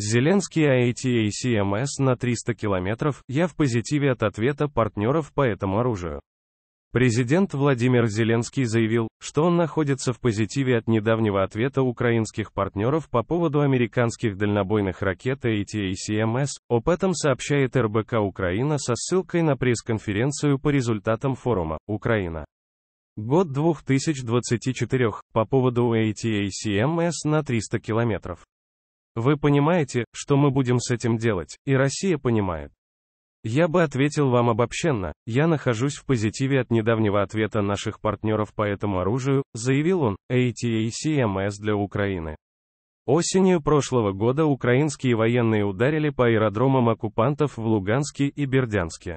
Зеленский ATACMS эм на 300 километров, я в позитиве от ответа партнеров по этому оружию. Президент Владимир Зеленский заявил, что он находится в позитиве от недавнего ответа украинских партнеров по поводу американских дальнобойных ракет ATACMS, эм об этом сообщает РБК Украина со ссылкой на пресс-конференцию по результатам форума «Украина». Год 2024, по поводу ATACMS эм на 300 километров. Вы понимаете, что мы будем с этим делать, и Россия понимает. Я бы ответил вам обобщенно, я нахожусь в позитиве от недавнего ответа наших партнеров по этому оружию, заявил он, ATACMS для Украины. Осенью прошлого года украинские военные ударили по аэродромам оккупантов в Луганске и Бердянске.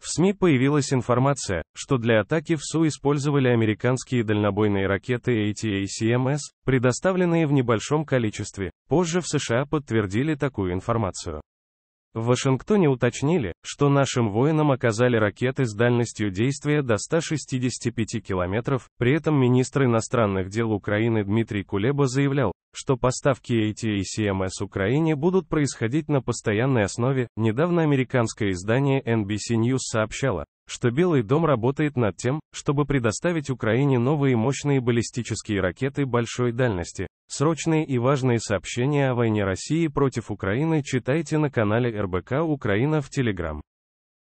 В СМИ появилась информация, что для атаки в Су использовали американские дальнобойные ракеты ATACMS, предоставленные в небольшом количестве. Позже в США подтвердили такую информацию. В Вашингтоне уточнили, что нашим воинам оказали ракеты с дальностью действия до 165 километров, при этом министр иностранных дел Украины Дмитрий Кулеба заявлял, что поставки и ATACMS эм Украине будут происходить на постоянной основе, недавно американское издание NBC News сообщало, что Белый дом работает над тем, чтобы предоставить Украине новые мощные баллистические ракеты большой дальности. Срочные и важные сообщения о войне России против Украины читайте на канале РБК Украина в Телеграм.